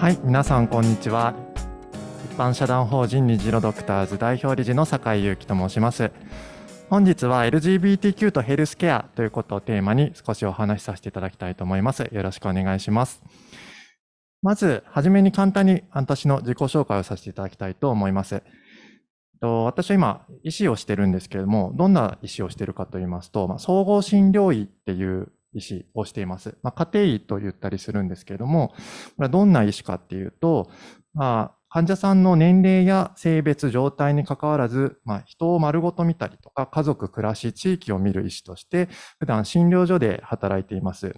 はい皆さんこんにちは一般社団法人虹色ドクターズ代表理事の酒井祐樹と申します本日は LGBTQ とヘルスケアということをテーマに少しお話しさせていただきたいと思いますよろしくお願いしますまず、はじめに簡単に私の自己紹介をさせていただきたいと思います。私は今、医師をしてるんですけれども、どんな医師をしてるかと言いますと、ま総合診療医っていう医師をしています。まあ、家庭医と言ったりするんですけれども、これはどんな医師かっていうと、まあ、患者さんの年齢や性別、状態に関わらず、まあ、人を丸ごと見たりとか、家族、暮らし、地域を見る医師として、普段診療所で働いています。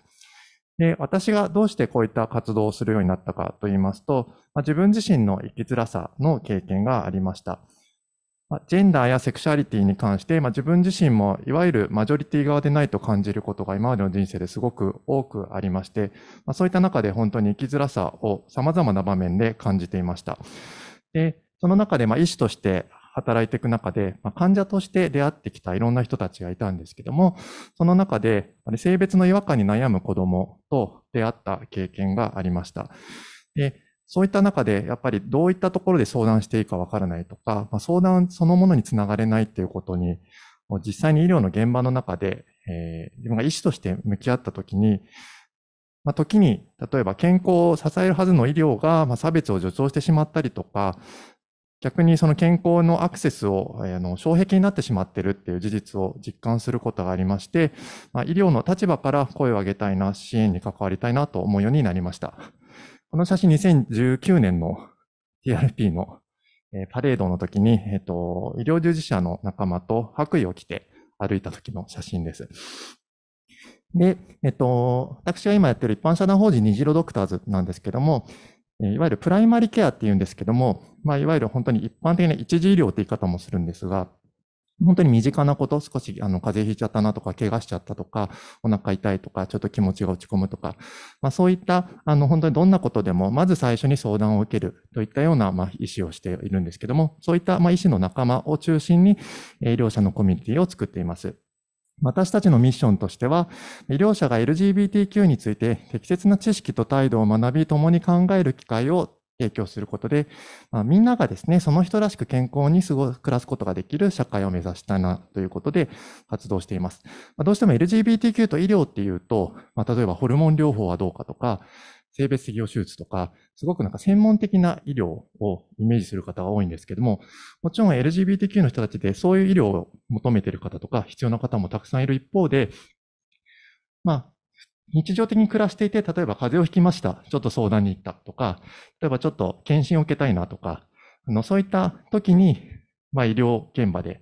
で私がどうしてこういった活動をするようになったかと言いますと、まあ、自分自身の生きづらさの経験がありました。まジェンダーやセクシャリティに関して、まあ、自分自身もいわゆるマジョリティ側でないと感じることが今までの人生ですごく多くありまして、まあ、そういった中で本当に生きづらさを様々な場面で感じていました。で、その中で、ま医師として働いていく中で、まあ、患者として出会ってきたいろんな人たちがいたんですけども、その中で、性別の違和感に悩む子供と出会った経験がありました。でそういった中で、やっぱりどういったところで相談していいかわからないとか、まあ、相談そのものにつながれないっていうことに、もう実際に医療の現場の中で、えー、自分が医師として向き合ったときに、まあ、時に、例えば健康を支えるはずの医療が、まあ、差別を助長してしまったりとか、逆にその健康のアクセスを、あの、障壁になってしまってるっていう事実を実感することがありまして、まあ、医療の立場から声を上げたいな、支援に関わりたいなと思うようになりました。この写真2019年の TRP のパレードの時に、えっと、医療従事者の仲間と白衣を着て歩いた時の写真です。で、えっと、私が今やってる一般社団法人虹色ドクターズなんですけども、いわゆるプライマリケアっていうんですけども、まあ、いわゆる本当に一般的な一次医療って言い方もするんですが、本当に身近なこと、少しあの風邪ひいちゃったなとか、怪我しちゃったとか、お腹痛いとか、ちょっと気持ちが落ち込むとか、まあ、そういったあの本当にどんなことでも、まず最初に相談を受けるといったような、まあ、意思をしているんですけども、そういった、まあ、医師の仲間を中心に、医療者のコミュニティを作っています。私たちのミッションとしては、医療者が LGBTQ について適切な知識と態度を学び、共に考える機会を提供することで、まあ、みんながですね、その人らしく健康に暮らすことができる社会を目指したいなということで活動しています。まあ、どうしても LGBTQ と医療っていうと、まあ、例えばホルモン療法はどうかとか、性別適用手術とか、すごくなんか専門的な医療をイメージする方が多いんですけども、もちろん LGBTQ の人たちでそういう医療を求めている方とか、必要な方もたくさんいる一方で、まあ、日常的に暮らしていて、例えば風邪をひきました。ちょっと相談に行ったとか、例えばちょっと検診を受けたいなとか、あのそういった時に、まあ、医療現場で、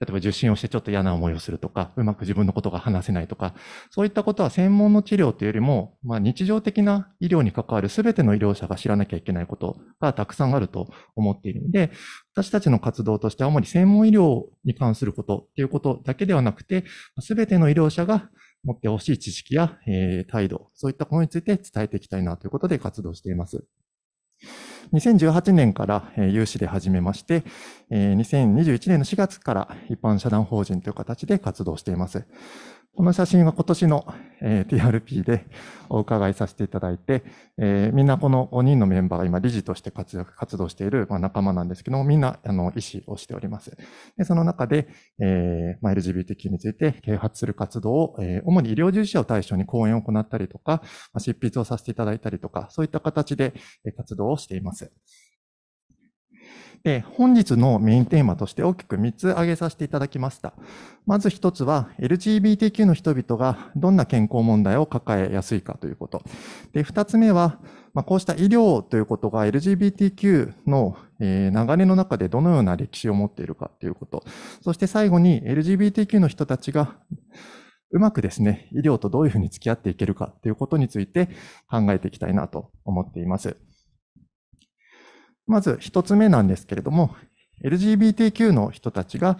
例えば受診をしてちょっと嫌な思いをするとか、うまく自分のことが話せないとか、そういったことは専門の治療というよりも、まあ、日常的な医療に関わる全ての医療者が知らなきゃいけないことがたくさんあると思っているので、私たちの活動としては主に専門医療に関することっていうことだけではなくて、全ての医療者が持ってほしい知識や、えー、態度、そういったことについて伝えていきたいなということで活動しています。2018年から有志で始めまして、2021年の4月から一般社団法人という形で活動しています。この写真は今年の、えー、TRP でお伺いさせていただいて、えー、みんなこの5人のメンバーが今理事として活躍、活動している、まあ、仲間なんですけども、みんなあの医師をしております。でその中で、えーまあ、LGBTQ について啓発する活動を、えー、主に医療従事者を対象に講演を行ったりとか、まあ、執筆をさせていただいたりとか、そういった形で活動をしています。で、本日のメインテーマとして大きく3つ挙げさせていただきました。まず1つは、LGBTQ の人々がどんな健康問題を抱えやすいかということ。で、2つ目は、まあ、こうした医療ということが LGBTQ の流れの中でどのような歴史を持っているかということ。そして最後に LGBTQ の人たちがうまくですね、医療とどういうふうに付き合っていけるかということについて考えていきたいなと思っています。まず一つ目なんですけれども、LGBTQ の人たちが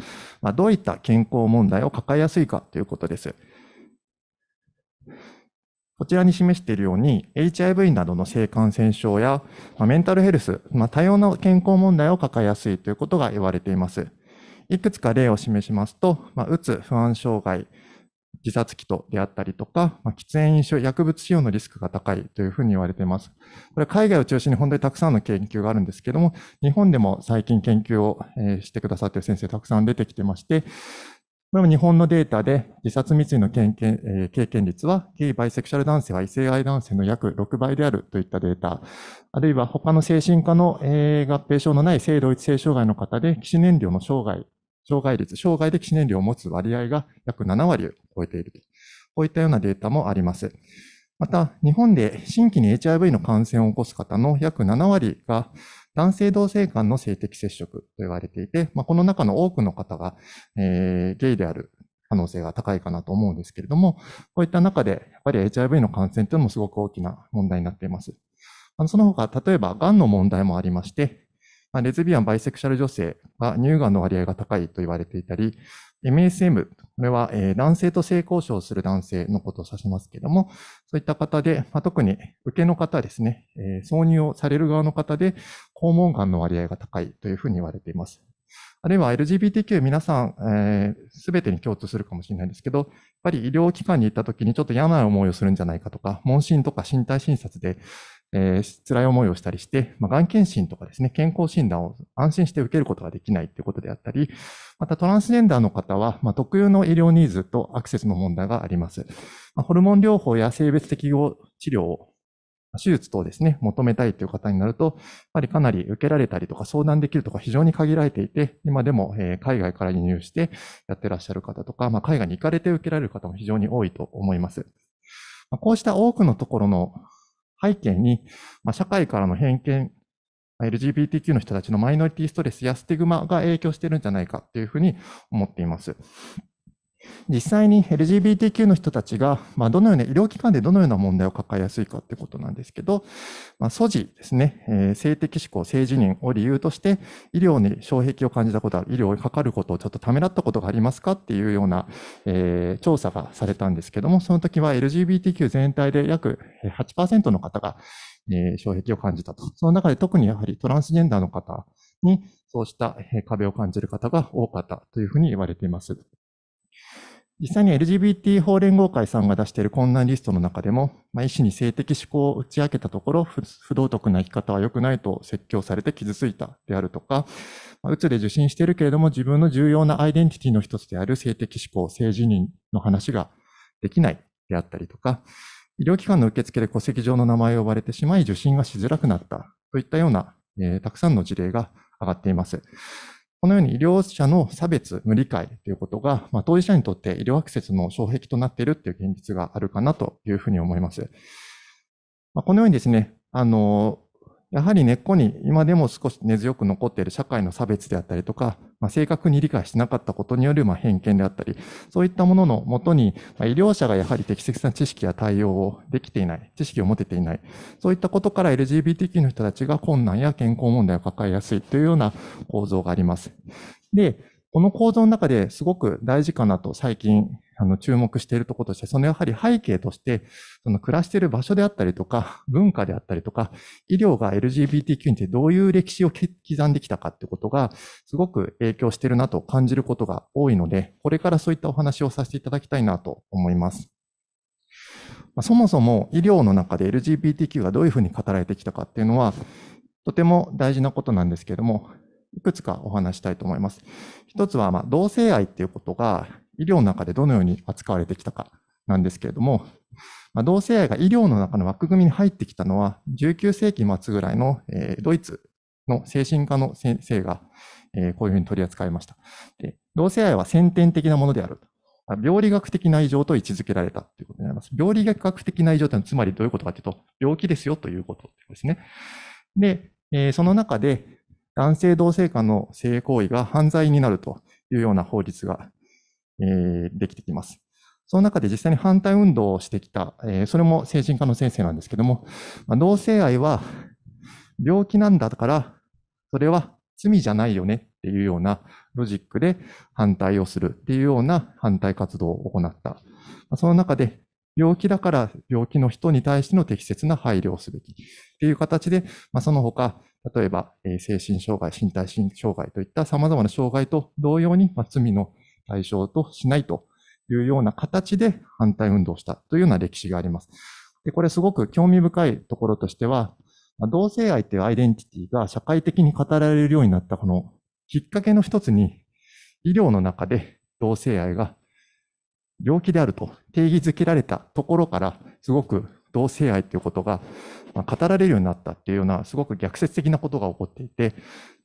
どういった健康問題を抱えやすいかということです。こちらに示しているように、HIV などの性感染症や、まメンタルヘルス、ま多様な健康問題を抱えやすいということが言われています。いくつか例を示しますと、まあ、うつ、不安障害、自殺期とであったりとか、まあ、喫煙飲酒、薬物使用のリスクが高いというふうに言われています。これは海外を中心に本当にたくさんの研究があるんですけども、日本でも最近研究をしてくださっている先生たくさん出てきてまして、これも日本のデータで自殺未遂の経験,、え経験率は、ゲイ・バイセクシャル男性は異性愛男性の約6倍であるといったデータ、あるいは他の精神科の、え合併症のない性同一性障害の方で、基士燃料の障害障害率、障害的思念量を持つ割合が約7割を超えていると。こういったようなデータもあります。また、日本で新規に HIV の感染を起こす方の約7割が男性同性間の性的接触と言われていて、まあ、この中の多くの方が、えー、ゲイである可能性が高いかなと思うんですけれども、こういった中で、やっぱり HIV の感染というのもすごく大きな問題になっています。あのその他、例えば、癌の問題もありまして、まあ、レズビアン、バイセクシャル女性は乳がんの割合が高いと言われていたり、MSM、これは、えー、男性と性交渉する男性のことを指しますけれども、そういった方で、まあ、特に受けの方ですね、えー、挿入をされる側の方で、肛門がんの割合が高いというふうに言われています。あるいは LGBTQ 皆さん、す、え、べ、てに共通するかもしれないんですけど、やっぱり医療機関に行った時にちょっと嫌な思いをするんじゃないかとか、問診とか身体診察で、えー、辛い思いをしたりして、まあ、がん検診とかですね、健康診断を安心して受けることができないということであったり、またトランスジェンダーの方は、まあ、特有の医療ニーズとアクセスの問題があります。まあ、ホルモン療法や性別適合治療を手術等ですね、求めたいという方になると、やっぱりかなり受けられたりとか相談できるとか非常に限られていて、今でも海外から輸入してやってらっしゃる方とか、まあ、海外に行かれて受けられる方も非常に多いと思います。こうした多くのところの背景に、まあ、社会からの偏見、LGBTQ の人たちのマイノリティストレスやスティグマが影響してるんじゃないかっていうふうに思っています。実際に LGBTQ の人たちが、まあ、どのような医療機関でどのような問題を抱えやすいかってことなんですけど、まあ、素地ですね、えー、性的指向、性自認を理由として、医療に障壁を感じたことは、医療にかかることをちょっとためらったことがありますかっていうような、えー、調査がされたんですけども、その時は LGBTQ 全体で約8%の方が、えー、障壁を感じたと。その中で特にやはりトランスジェンダーの方に、そうした壁を感じる方が多かったというふうに言われています。実際に LGBT 法連合会さんが出している困難リストの中でも、まあ、医師に性的思考を打ち明けたところ、不道徳な生き方は良くないと説教されて傷ついたであるとか、まあ、うつで受診しているけれども、自分の重要なアイデンティティの一つである性的思考、性自認の話ができないであったりとか、医療機関の受付で戸籍上の名前を呼ばれてしまい、受診がしづらくなったといったような、えー、たくさんの事例が上がっています。このように医療者の差別、無理解ということが、まあ、当事者にとって医療アクセスの障壁となっているという現実があるかなというふうに思います。まあ、このようにですね、あの、やはり根っこに今でも少し根強く残っている社会の差別であったりとか、まあ、正確に理解しなかったことによるま偏見であったり、そういったもののもとに、ま医療者がやはり適切な知識や対応をできていない、知識を持てていない、そういったことから LGBTQ の人たちが困難や健康問題を抱えやすいというような構造があります。で、この構造の中ですごく大事かなと最近あの注目しているところとして、そのやはり背景として、その暮らしている場所であったりとか、文化であったりとか、医療が LGBTQ にてどういう歴史を刻んできたかってことが、すごく影響しているなと感じることが多いので、これからそういったお話をさせていただきたいなと思います。そもそも医療の中で LGBTQ がどういうふうに語られてきたかっていうのは、とても大事なことなんですけれども、いくつかお話したいと思います。一つは、ま同性愛っていうことが医療の中でどのように扱われてきたかなんですけれども、ま同性愛が医療の中の枠組みに入ってきたのは、19世紀末ぐらいの、えドイツの精神科の先生が、えこういうふうに取り扱いました。で同性愛は先天的なものである。病理学的な異常と位置づけられたということになります。病理学的な異常というのは、つまりどういうことかというと、病気ですよということですね。で、えその中で、男性同性間の性行為が犯罪になるというような法律がえできてきます。その中で実際に反対運動をしてきた、えそれも精神科の先生なんですけども、ま同性愛は病気なんだから、それは罪じゃないよねっていうようなロジックで反対をするっていうような反対活動を行った。その中で病気だから病気の人に対しての適切な配慮をすべきっていう形で、まあ、その他、例えば、え精神障害、身体障害といった様々な障害と同様に、まあ、罪の対象としないというような形で反対運動したというような歴史があります。で、これすごく興味深いところとしては、同性愛というアイデンティティが社会的に語られるようになったこのきっかけの一つに、医療の中で同性愛が病気であると定義づけられたところから、すごく同性愛ということが語られるようになったっていうような、すごく逆説的なことが起こっていて、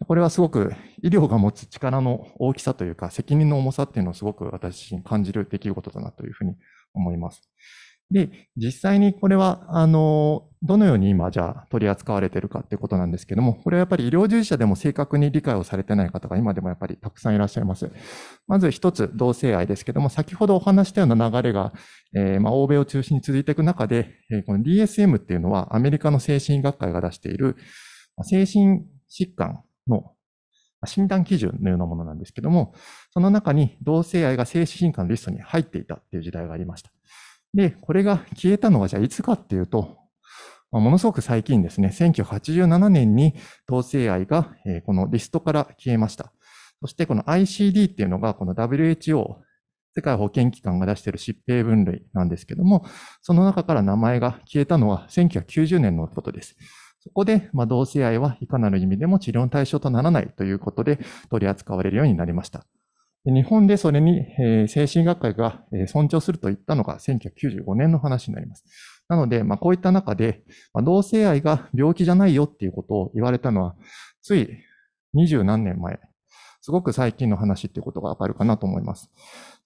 これはすごく医療が持つ力の大きさというか、責任の重さっていうのをすごく私自身感じる出来事だなというふうに思います。で、実際にこれは、あの、どのように今、じゃあ取り扱われてるかってことなんですけども、これはやっぱり医療従事者でも正確に理解をされてない方が今でもやっぱりたくさんいらっしゃいます。まず一つ、同性愛ですけども、先ほどお話したような流れが、えー、まあ、欧米を中心に続いていく中で、えー、この DSM っていうのはアメリカの精神医学会が出している、精神疾患の診断基準のようなものなんですけども、その中に同性愛が精神疾患のリストに入っていたっていう時代がありました。で、これが消えたのはじゃあいつかっていうと、まあ、ものすごく最近ですね、1987年に同性愛が、えー、このリストから消えました。そしてこの ICD っていうのがこの WHO、世界保健機関が出している疾病分類なんですけども、その中から名前が消えたのは1990年のことです。そこで、まあ、同性愛はいかなる意味でも治療の対象とならないということで取り扱われるようになりました。日本でそれに、精神学会が、尊重すると言ったのが1995年の話になります。なので、まあ、こういった中で、まあ、同性愛が病気じゃないよっていうことを言われたのは、つい二十何年前すごく最近の話っていうことがわかるかなと思います。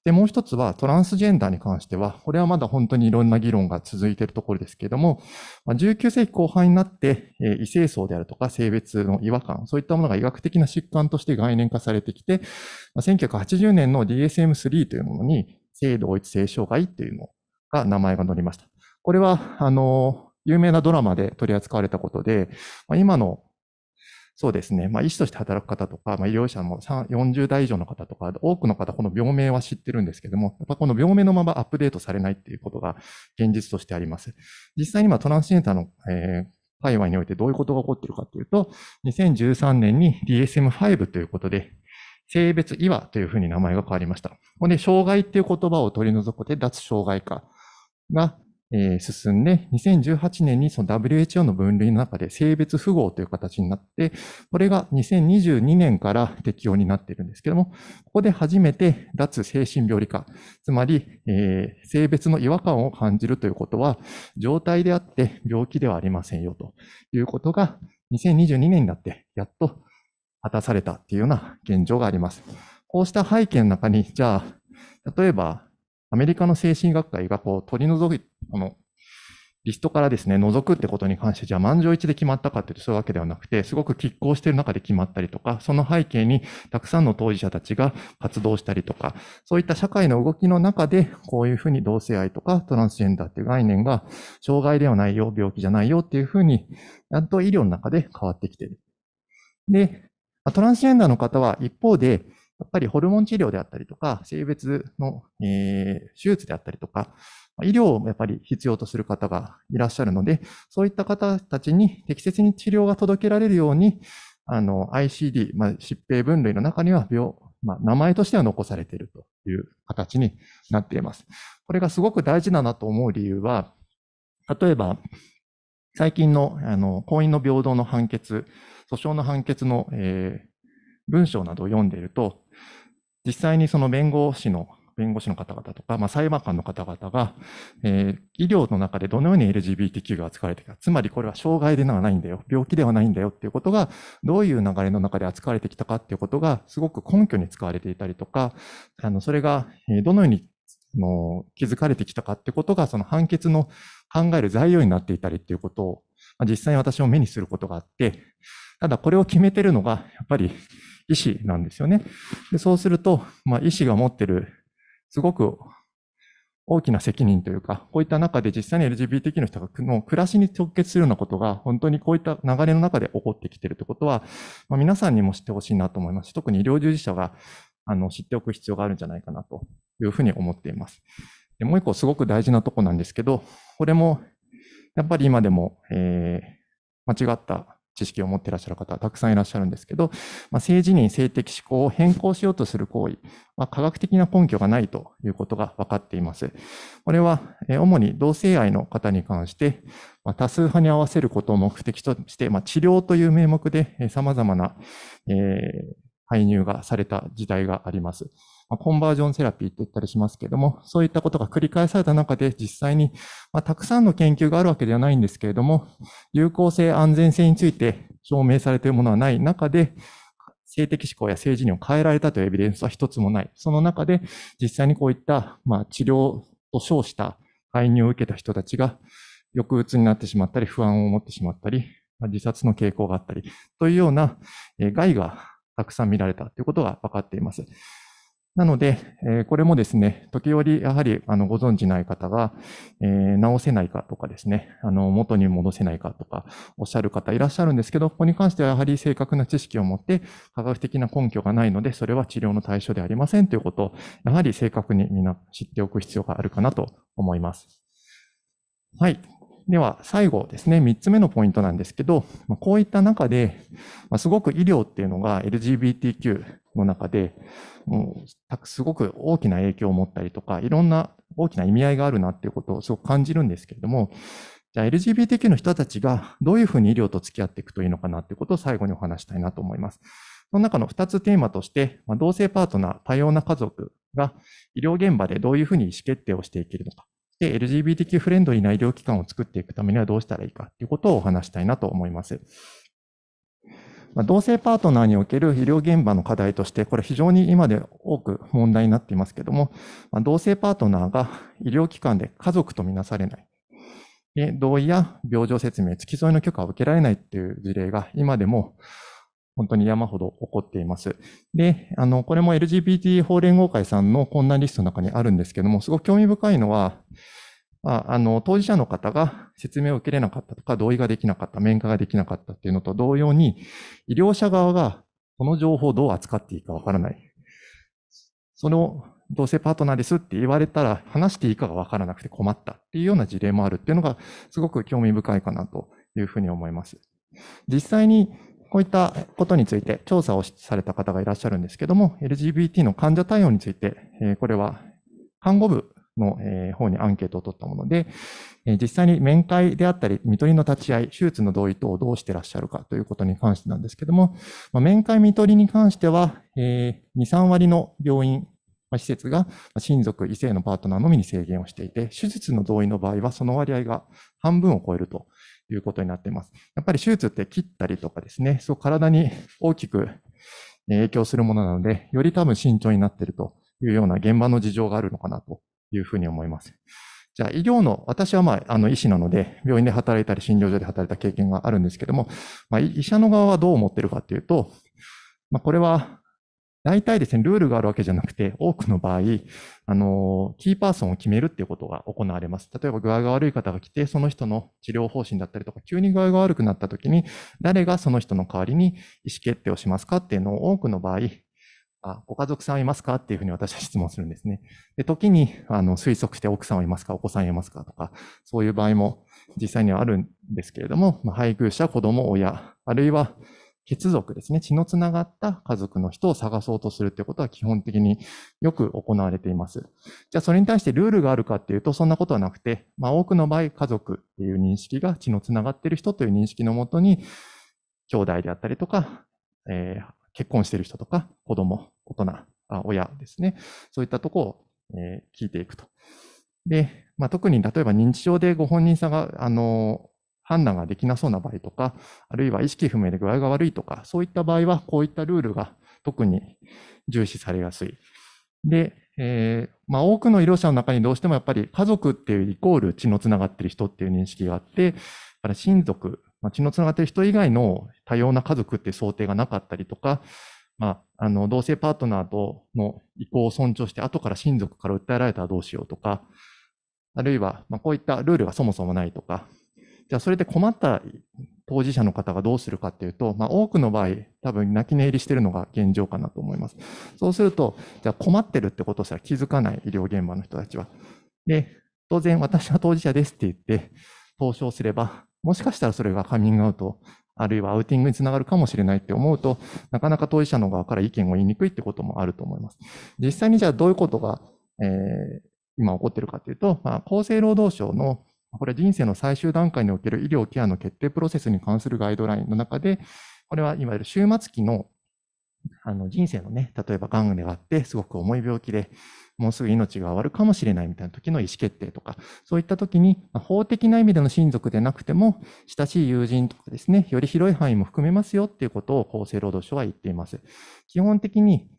で、もう一つはトランスジェンダーに関しては、これはまだ本当にいろんな議論が続いているところですけれども、19世紀後半になって、異性層であるとか性別の違和感、そういったものが医学的な疾患として概念化されてきて、1980年の DSM-3 というものに、性同一性障害というのが名前が載りました。これは、あの、有名なドラマで取り扱われたことで、今のそうですね。まあ、医師として働く方とか、まあ、医療者も40代以上の方とか、多くの方、この病名は知ってるんですけども、やっぱこの病名のままアップデートされないっていうことが現実としてあります。実際にトランスジェンダーの、えー界隈においてどういうことが起こっているかというと、2013年に DSM-5 ということで、性別違和というふうに名前が変わりました。これで、障害っていう言葉を取り除くで脱障害化がえー、進んで、2018年にその WHO の分類の中で性別符号という形になって、これが2022年から適用になっているんですけども、ここで初めて脱精神病理化、つまり、えー、性別の違和感を感じるということは、状態であって病気ではありませんよということが、2022年になってやっと果たされたっていうような現状があります。こうした背景の中に、じゃあ、例えばアメリカの精神学会がこう取り除く、このリストからですね、除くってことに関して、じゃあ満場一致で決まったかっていうとそういうわけではなくて、すごく拮抗している中で決まったりとか、その背景にたくさんの当事者たちが活動したりとか、そういった社会の動きの中で、こういうふうに同性愛とかトランスジェンダーっていう概念が、障害ではないよ、病気じゃないよっていうふうに、やっと医療の中で変わってきている。で、トランスジェンダーの方は一方で、やっぱりホルモン治療であったりとか、性別の、えー、手術であったりとか、医療をやっぱり必要とする方がいらっしゃるので、そういった方たちに適切に治療が届けられるように、あの、ICD、まあ、疾病分類の中には病、まあ、名前としては残されているという形になっています。これがすごく大事だなと思う理由は、例えば、最近の、あの、婚姻の平等の判決、訴訟の判決の、えー、文章などを読んでいると、実際にその弁護士の弁護士の方々とか、まあ、裁判官の方々が、えー、医療の中でどのように LGBTQ が扱われてきた、つまりこれは障害ではないんだよ、病気ではないんだよっていうことが、どういう流れの中で扱われてきたかっていうことが、すごく根拠に使われていたりとか、あのそれが、えどのようにの気づかれてきたかってことが、その判決の考える材料になっていたりっていうことを、まあ、実際に私も目にすることがあって、ただこれを決めてるのが、やっぱり医師なんですよね。でそうすると、まあ、医師が持ってる、すごく大きな責任というか、こういった中で実際に LGBT の人がの暮らしに直結するようなことが、本当にこういった流れの中で起こってきているということは、まあ、皆さんにも知ってほしいなと思いますし、特に医療従事者があの知っておく必要があるんじゃないかなというふうに思っています。でもう一個すごく大事なとこなんですけど、これもやっぱり今でも、えー、間違った知識を持っていらっしゃる方たくさんいらっしゃるんですけど、まあ、性性的思考を変更しようとする行為は科学的な根拠がないということが分かっています。これは、主に同性愛の方に関して、まあ、多数派に合わせることを目的として、まあ、治療という名目で、様々な、えー、介入がされた時代があります。まコンバージョンセラピーって言ったりしますけれども、そういったことが繰り返された中で実際に、またくさんの研究があるわけではないんですけれども、有効性、安全性について証明されているものはない中で、性的思考や性自認を変えられたというエビデンスは一つもない。その中で実際にこういった、まあ、治療と称した介入を受けた人たちが抑うつになってしまったり、不安を持ってしまったり、自殺の傾向があったり、というような害がたくさん見られたということが分かっています。なので、えこれもですね、時折やはりあのご存じない方が、え直せないかとかですね、あの元に戻せないかとかおっしゃる方いらっしゃるんですけど、ここに関してはやはり正確な知識を持って科学的な根拠がないので、それは治療の対象でありませんということを、やはり正確にみんな知っておく必要があるかなと思います。はい。では、最後ですね、三つ目のポイントなんですけど、こういった中で、すごく医療っていうのが LGBTQ の中で、すごく大きな影響を持ったりとか、いろんな大きな意味合いがあるなっていうことをすごく感じるんですけれども、じゃあ LGBTQ の人たちがどういうふうに医療と付き合っていくといいのかなっていうことを最後にお話したいなと思います。その中の2つテーマとして、まあ、同性パートナー、多様な家族が医療現場でどういうふうに意思決定をしていけるのか。LGBTQ フレンドリーな医療機関を作っていくためにはどうしたらいいかということをお話したいなと思います。ま同性パートナーにおける医療現場の課題として、これ非常に今で多く問題になっていますけども、ま同性パートナーが医療機関で家族とみなされない。で同意や病状説明、付き添いの許可を受けられないっていう事例が今でも本当に山ほど起こっています。で、あの、これも LGBT 法連合会さんの困難リストの中にあるんですけども、すごく興味深いのは、まあ、あの、当事者の方が説明を受けれなかったとか、同意ができなかった、面会ができなかったっていうのと同様に、医療者側がこの情報をどう扱っていいかわからない。その、同性パートナーですって言われたら話していいかがわからなくて困ったっていうような事例もあるっていうのがすごく興味深いかなというふうに思います。実際にこういったことについて調査をされた方がいらっしゃるんですけども、LGBT の患者対応について、これは看護部の、え方にアンケートを取ったもので、実際に面会であったり、見取りの立ち会い、手術の同意等をどうしてらっしゃるかということに関してなんですけども、まあ、面会見取りに関しては、えー、2、3割の病院、まあ、施設が親族、異性のパートナーのみに制限をしていて、手術の同意の場合はその割合が半分を超えるということになっています。やっぱり手術って切ったりとかですね、そう体に大きく影響するものなので、より多分慎重になっているというような現場の事情があるのかなというふうに思います。じゃあ、医療の、私はまあ、あの、医師なので、病院で働いたり、診療所で働いた経験があるんですけども、まあ、医者の側はどう思ってるかっていうと、まあ、これは、大体ですね、ルールがあるわけじゃなくて、多くの場合、あの、キーパーソンを決めるっていうことが行われます。例えば具合が悪い方が来て、その人の治療方針だったりとか、急に具合が悪くなった時に、誰がその人の代わりに意思決定をしますかっていうのを多くの場合、あご家族さんいますかっていうふうに私は質問するんですね。で、時に、あの、推測して奥さんいますかお子さんいますかとか、そういう場合も実際にはあるんですけれども、まあ、配偶者、子供、親、あるいは血族ですね、血のつながった家族の人を探そうとするっいうことは基本的によく行われています。じゃあそれに対してルールがあるかっていうとそんなことはなくて、まあ多くの場合家族っていう認識が血のつながっている人という認識のもとに、兄弟であったりとか、えー、結婚してる人とか、子供、大人、あ親ですね。そういったとこを、えー、聞いていくと。で、まあ、特に例えば認知症でご本人さんが、あの、判断ができなそうな場合とか、あるいは意識不明で具合が悪いとか、そういった場合は、こういったルールが特に重視されやすい。で、えー、まあ、多くの医療者の中にどうしてもやっぱり家族っていうイコール血のつながってる人っていう認識があって、から親族まあ、血のつながっている人以外の多様な家族っていう想定がなかったりとか、まあ、あの同性パートナーとの意向を尊重して、後から親族から訴えられたらどうしようとか、あるいは、まこういったルールがそもそもないとか、じゃあそれで困った当事者の方がどうするかっていうと、まあ、多くの場合、多分泣き寝入りしてるのが現状かなと思います。そうすると、じゃあ困ってるってことすら気づかない医療現場の人たちは。で、当然私は当事者ですって言って、投資をすれば、もしかしたらそれがカミングアウト、あるいはアウティングにつながるかもしれないって思うと、なかなか当事者の側から意見を言いにくいってこともあると思います。実際にじゃあどういうことが、えー、今起こってるかというと、まあ、厚生労働省のこれは人生の最終段階における医療ケアの決定プロセスに関するガイドラインの中で、これはいわゆる終末期のあの人生のね、例えば癌であって、すごく重い病気で、もうすぐ命が終わるかもしれないみたいな時の意思決定とか、そういった時に、法的な意味での親族でなくても、親しい友人とかですね、より広い範囲も含めますよっていうことを厚生労働省は言っています。基本的に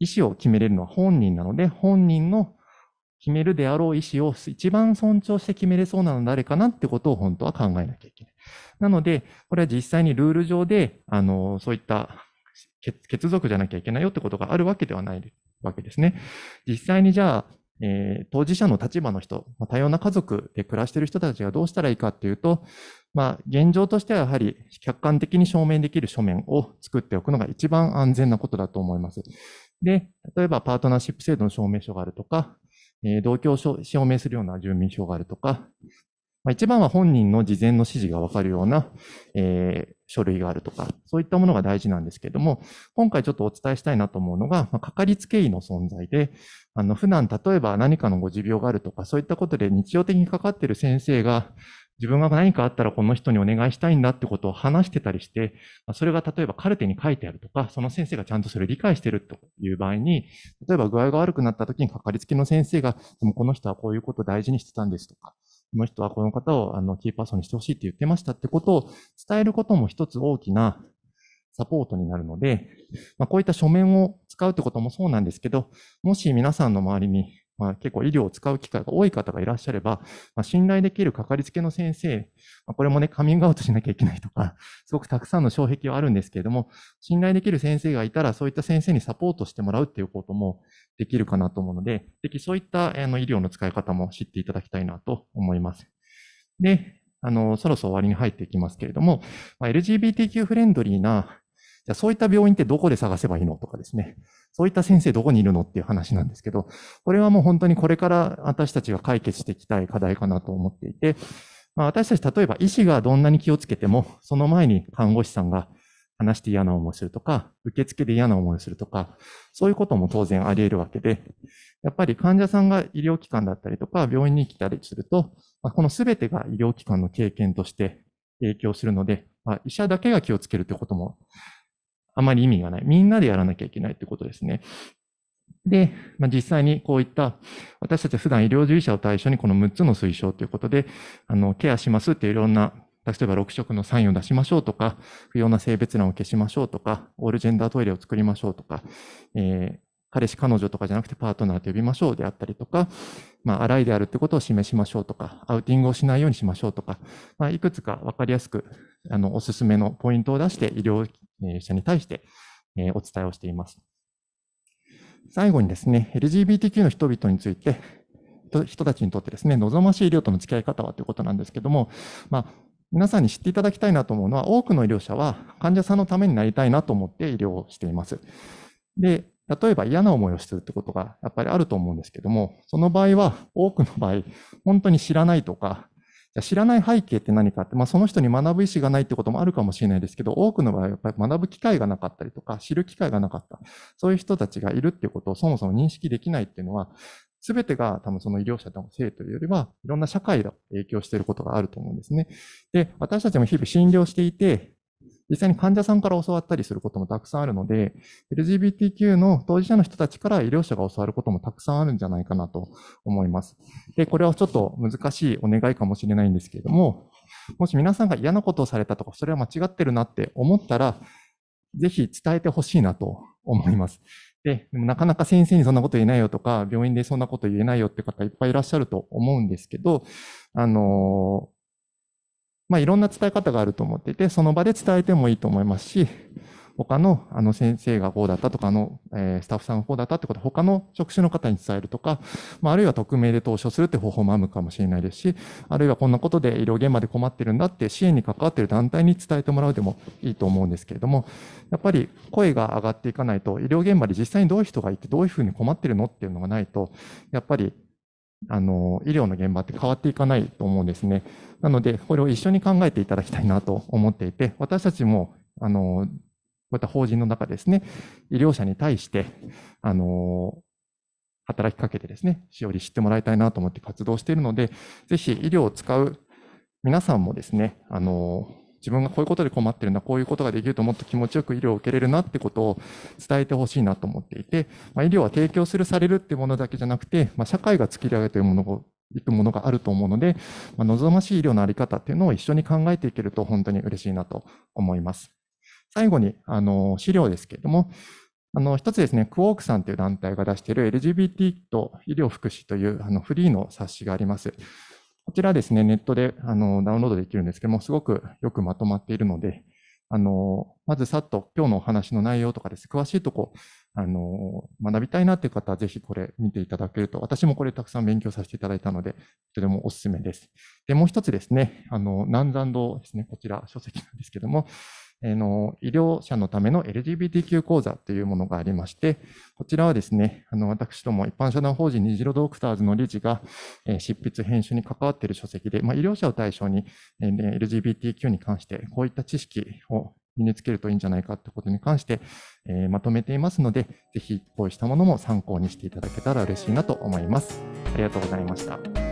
意思を決めれるのは本人なので、本人の決めるであろう意思を一番尊重して決めれそうなのは誰かなってことを本当は考えなきゃいけない。なので、これは実際にルール上で、あの、そういった血族じゃなきゃいけないよってことがあるわけではないわけですね。実際にじゃあ、えー、当事者の立場の人、まあ、多様な家族で暮らしている人たちがどうしたらいいかっていうと、まあ、現状としてはやはり客観的に証明できる書面を作っておくのが一番安全なことだと思います。で、例えばパートナーシップ制度の証明書があるとか、えー、同居を証明するような住民票があるとか、まあ、一番は本人の事前の指示がわかるような、えー、書類があるとか、そういったものが大事なんですけれども、今回ちょっとお伝えしたいなと思うのが、まかかりつけ医の存在で、あの、普段例えば何かのご持病があるとか、そういったことで日常的にかかっている先生が、自分が何かあったらこの人にお願いしたいんだってことを話してたりして、それが例えばカルテに書いてあるとか、その先生がちゃんとそれを理解してるという場合に、例えば具合が悪くなった時にかかりつけの先生が、でもこの人はこういうことを大事にしてたんですとか、この人はこの方をあのキーパーソンにしてほしいって言ってましたってことを伝えることも一つ大きなサポートになるので、まあ、こういった書面を使うってこともそうなんですけど、もし皆さんの周りにまあ、結構医療を使う機会が多い方がいらっしゃれば、まあ、信頼できるかかりつけの先生、まあ、これもね、カミングアウトしなきゃいけないとか、すごくたくさんの障壁はあるんですけれども、信頼できる先生がいたら、そういった先生にサポートしてもらうっていうこともできるかなと思うので、ぜひそういったあの医療の使い方も知っていただきたいなと思います。で、あの、そろそろ終わりに入っていきますけれども、まあ、LGBTQ フレンドリーな、じゃそういった病院ってどこで探せばいいのとかですね。そういった先生どこにいるのっていう話なんですけど、これはもう本当にこれから私たちが解決していきたい課題かなと思っていて、まあ、私たち例えば医師がどんなに気をつけても、その前に看護師さんが話して嫌な思いするとか、受付で嫌な思いをするとか、そういうことも当然あり得るわけで、やっぱり患者さんが医療機関だったりとか、病院に来たりすると、まあ、この全てが医療機関の経験として影響するので、まあ、医者だけが気をつけるということもあまり意味がない。みんなでやらなきゃいけないってことですね。で、まあ、実際にこういった、私たちは普段医療従事者を対象にこの6つの推奨ということで、あの、ケアしますっていろんな、例えば6色のサインを出しましょうとか、不要な性別欄を消しましょうとか、オールジェンダートイレを作りましょうとか、えー、彼氏、彼女とかじゃなくてパートナーと呼びましょうであったりとか、まあ、荒いであるってことを示しましょうとか、アウティングをしないようにしましょうとか、まあ、いくつかわかりやすく、あの、おすすめのポイントを出して、医療者に対して、えお伝えをしています。最後にですね、LGBTQ の人々について、人たちにとってですね、望ましい医療との付き合い方はということなんですけども、まあ、皆さんに知っていただきたいなと思うのは、多くの医療者は患者さんのためになりたいなと思って医療をしています。で、例えば嫌な思いをするってことがやっぱりあると思うんですけども、その場合は、多くの場合、本当に知らないとか、知らない背景って何かって、まあ、その人に学ぶ意思がないってこともあるかもしれないですけど、多くの場合はやっぱり学ぶ機会がなかったりとか、知る機会がなかった、そういう人たちがいるってことをそもそも認識できないっていうのは、すべてが多分その医療者の性というよりは、いろんな社会が影響していることがあると思うんですね。で、私たちも日々診療していて、実際に患者さんから教わったりすることもたくさんあるので、LGBTQ の当事者の人たちから医療者が教わることもたくさんあるんじゃないかなと思います。で、これはちょっと難しいお願いかもしれないんですけれども、もし皆さんが嫌なことをされたとか、それは間違ってるなって思ったら、ぜひ伝えてほしいなと思います。で、でもなかなか先生にそんなこと言えないよとか、病院でそんなこと言えないよって方いっぱいいらっしゃると思うんですけど、あのまあ、いろんな伝え方があると思っていて、その場で伝えてもいいと思いますし、他のあの先生がこうだったとかの、えー、スタッフさんがこうだったってことは、他の職種の方に伝えるとか、まあ、あるいは匿名で投書するって方法もあるかもしれないですし、あるいはこんなことで医療現場で困ってるんだって支援に関わってる団体に伝えてもらうでもいいと思うんですけれども、やっぱり声が上がっていかないと、医療現場で実際にどういう人がいてどういうふうに困ってるのっていうのがないと、やっぱりあの、医療の現場って変わっていかないと思うんですね。なので、これを一緒に考えていただきたいなと思っていて、私たちも、あの、こういった法人の中ですね、医療者に対して、あの、働きかけてですね、しおり知ってもらいたいなと思って活動しているので、ぜひ医療を使う皆さんもですね、あの、自分がこういうことで困ってるんだ、こういうことができるともっと気持ちよく医療を受けれるなってことを伝えてほしいなと思っていて、まあ、医療は提供する、されるっていうものだけじゃなくて、まあ、社会が作り上げているものをいくものがあると思うので、まあ、望ましい医療のあり方っていうのを一緒に考えていけると本当に嬉しいなと思います。最後に、あの、資料ですけれども、あの、一つですね、クォークさんという団体が出している LGBT と医療福祉というあのフリーの冊子があります。こちらですね、ネットであのダウンロードできるんですけども、すごくよくまとまっているので、あの、まずさっと今日のお話の内容とかです。詳しいとこ、あの、学びたいなっていう方はぜひこれ見ていただけると、私もこれたくさん勉強させていただいたので、とてもおすすめです。で、もう一つですね、あの、南山堂ですね、こちら書籍なんですけども、えの医療者のための LGBTQ 講座というものがありまして、こちらはですね、あの私ども一般社団法人虹色ドクターズの理事が、え執筆、編集に関わっている書籍で、まあ、医療者を対象に、え LGBTQ に関して、こういった知識を身につけるといいんじゃないかということに関して、えー、まとめていますので、ぜひこうしたものも参考にしていただけたら嬉しいなと思います。ありがとうございました。